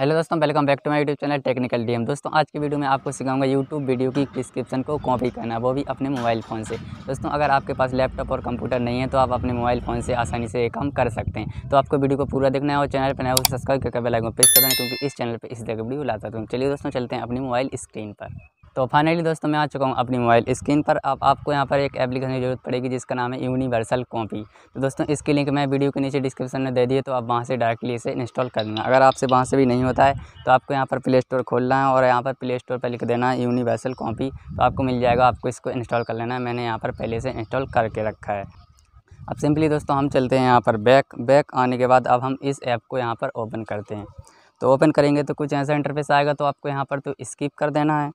hello दोस्तों welcome back to my YouTube channel technical DM दोस्तों आज की वीडियो में आपको सिखाऊंगा यूट्यूब वीडियो की डिस्क्रिप्शन को कॉपी करना वो भी अपने मोबाइल फ़ोन से दोस्तों अगर आपके पास लैपटॉप और कंप्यूटर नहीं है तो आप अपने मोबाइल फ़ोन से आसानी से काम कर सकते हैं तो आपको वीडियो को पूरा देखना है और चैनल पर नया सब्सक्राइब तो करके बेलाइकन प्रेस कर देना क्योंकि इस चैनल पर इस तरह की वीडियो लाता हूँ तो चलिए दोस्तों चलते हैं अपनी मोबाइल स्क्रीन पर तो फाइनली दोस्तों मैं आ चुका हूँ अपनी मोबाइल स्क्रीन पर अब आपको यहाँ पर एक एप्लीकेशन की जरूरत पड़ेगी जिसका नाम है यूनिवर्सल कॉपी तो दोस्तों इसकी लिंक मैं वीडियो के नीचे डिस्क्रिप्शन में दे दिए तो आप वहाँ से डायरेक्टली इसे इंस्टॉल कर लेना अगर आपसे वहाँ से भी नहीं होता है तो आपको यहाँ पर प्ले स्टोर खोलना है और यहाँ पर प्ले स्टोर पर लिख देना है यूनिवर्सल कॉपी तो आपको मिल जाएगा आपको इसको इंस्टॉल कर लेना है मैंने यहाँ पर पहले से इंस्टॉल करके रखा है अब सिंपली दोस्तों हम चलते हैं यहाँ पर बैक बैक आने के बाद अब हम इस ऐप को यहाँ पर ओपन करते हैं तो ओपन करेंगे तो कुछ ऐसा इंटरफेस आएगा तो आपको यहाँ पर तो स्किप कर देना है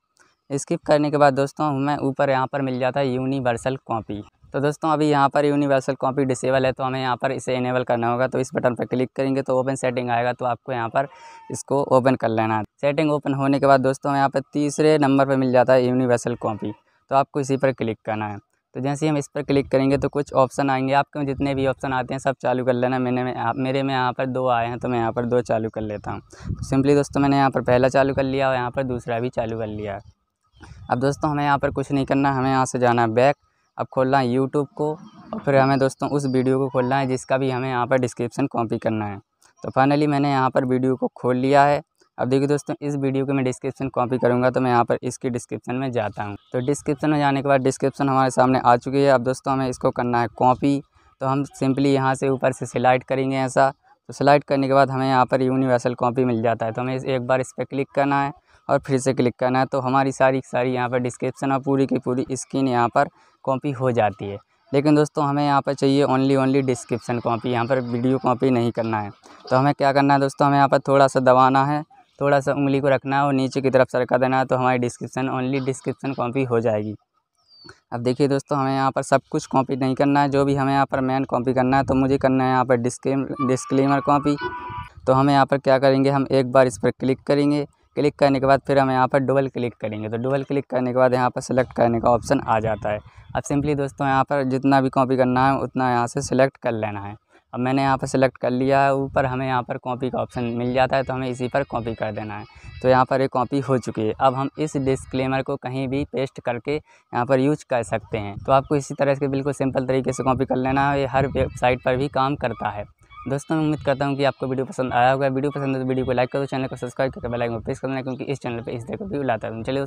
स्किप करने के बाद दोस्तों हमें ऊपर यहाँ पर मिल जाता है यूनिवर्सल कॉपी तो दोस्तों अभी यहाँ पर यूनिवर्सल कॉपी डिसेबल है तो हमें यहाँ पर इसे इनेबल करना होगा तो इस बटन पर क्लिक करेंगे तो ओपन सेटिंग आएगा तो आपको यहाँ पर इसको ओपन कर लेना है सेटिंग ओपन होने के बाद दोस्तों यहाँ पर तीसरे नंबर पर मिल जाता है यूनिवर्सल कॉपी तो आपको इसी पर क्लिक करना है तो जैसे ही हम इस पर क्लिक करेंगे तो कुछ ऑप्शन आएंगे आपके जितने भी ऑप्शन आते हैं सब चालू कर लेना मैंने में, मेरे में यहाँ पर दो आए हैं तो मैं यहाँ पर दो चालू कर लेता हूँ तो सिंपली दोस्तों मैंने यहाँ पर पहला चालू कर लिया और यहाँ पर दूसरा भी चालू कर लिया अब दोस्तों हमें यहाँ पर कुछ नहीं करना हमें यहाँ से जाना है बैक अब खोलना है यूट्यूब को और फिर हमें दोस्तों उस वीडियो को खोलना है जिसका भी हमें यहाँ पर डिस्क्रिप्शन कॉपी करना है तो फाइनली मैंने यहाँ पर वीडियो को खोल लिया है अब देखिए दोस्तों इस वीडियो के मैं डिस्क्रिप्शन कॉपी करूँगा तो मैं यहाँ पर इसकी डिस्क्रिप्शन में जाता हूँ तो डिस्क्रिप्शन में जाने के बाद डिस्क्रिप्शन हमारे सामने आ चुकी है अब दोस्तों हमें इसको करना है कॉपी तो हम सिंपली यहाँ से ऊपर से सिलाइड करेंगे ऐसा तो सिलाइड करने के बाद हमें यहाँ पर यूनिवर्सल कॉपी मिल जाता है तो हमें एक बार इस पर क्लिक करना है और फिर से क्लिक करना है तो हमारी सारी सारी यहाँ पर डिस्क्रिप्सन और पूरी की पूरी स्क्रीन यहाँ पर कॉपी हो जाती है लेकिन दोस्तों हमें यहाँ पर चाहिए ओनली ओनली डिस्क्रिप्शन कॉपी यहाँ पर वीडियो कॉपी नहीं करना है तो हमें क्या करना है दोस्तों हमें यहाँ पर थोड़ा सा दबाना है थोड़ा सा उंगली को रखना है और नीचे की तरफ सरका देना है तो हमारी डिस्क्रिप्शन ओनली डिस्क्रिप्सन कॉपी हो जाएगी अब देखिए दोस्तों हमें यहाँ पर सब कुछ कॉपी नहीं करना है जो भी हमें यहाँ पर मेन कॉपी करना है तो मुझे करना है यहाँ पर डिस्क्लेम डिस्क्लेमर कॉपी तो हमें यहाँ पर क्या करेंगे हम एक बार इस पर क्लिक करेंगे क्लिक करने के बाद फिर हम यहाँ पर डबल क्लिक करेंगे तो डबल क्लिक करने के बाद यहाँ पर सिलेक्ट करने का ऑप्शन आ जाता है अब सिंपली दोस्तों यहाँ पर जितना भी कॉपी करना है उतना यहाँ से सिलेक्ट कर लेना है अब मैंने यहाँ पर सिलेक्ट कर लिया है ऊपर हमें यहाँ पर कॉपी का ऑप्शन मिल जाता है तो हमें इसी पर कॉपी कर देना है तो यहाँ पर ये कॉपी हो चुकी है अब हम इस डिस्क्लेमर को कहीं भी पेस्ट करके यहाँ पर यूज कर सकते हैं तो आपको इसी तरह से बिल्कुल सिंपल तरीके से कॉपी कर लेना है ये हर वेबसाइट पर भी काम करता है दोस्तों मैं उम्मीद करता हूँ कि आपको वीडियो पसंद आया होगा वीडियो पसंद है तो वीडियो को लाइक करो चैनल को सब्सक्राइब करके बेल आइकन पर प्रेस करना क्योंकि इस चैनल पर इस तरह का व्यू लाता हूँ चलिए